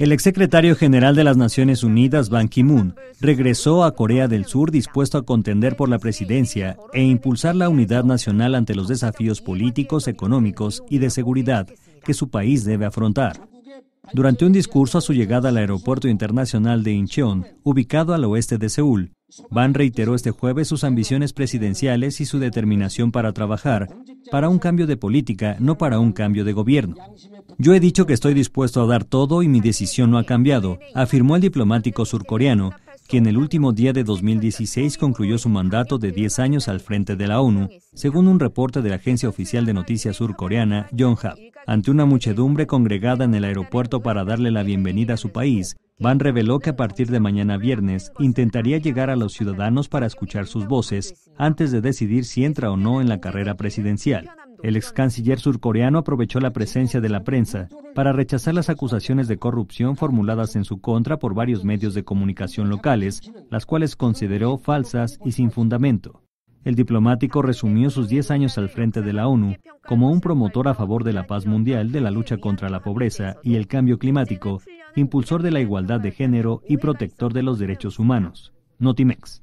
El exsecretario general de las Naciones Unidas, Ban Ki-moon, regresó a Corea del Sur dispuesto a contender por la presidencia e impulsar la unidad nacional ante los desafíos políticos, económicos y de seguridad que su país debe afrontar. Durante un discurso a su llegada al aeropuerto internacional de Incheon, ubicado al oeste de Seúl, Ban reiteró este jueves sus ambiciones presidenciales y su determinación para trabajar para un cambio de política, no para un cambio de gobierno. Yo he dicho que estoy dispuesto a dar todo y mi decisión no ha cambiado, afirmó el diplomático surcoreano, quien el último día de 2016 concluyó su mandato de 10 años al frente de la ONU, según un reporte de la agencia oficial de noticias surcoreana, Yonhap ante una muchedumbre congregada en el aeropuerto para darle la bienvenida a su país, Van reveló que a partir de mañana viernes intentaría llegar a los ciudadanos para escuchar sus voces antes de decidir si entra o no en la carrera presidencial. El ex canciller surcoreano aprovechó la presencia de la prensa para rechazar las acusaciones de corrupción formuladas en su contra por varios medios de comunicación locales, las cuales consideró falsas y sin fundamento. El diplomático resumió sus 10 años al frente de la ONU como un promotor a favor de la paz mundial, de la lucha contra la pobreza y el cambio climático, impulsor de la igualdad de género y protector de los derechos humanos. Notimex.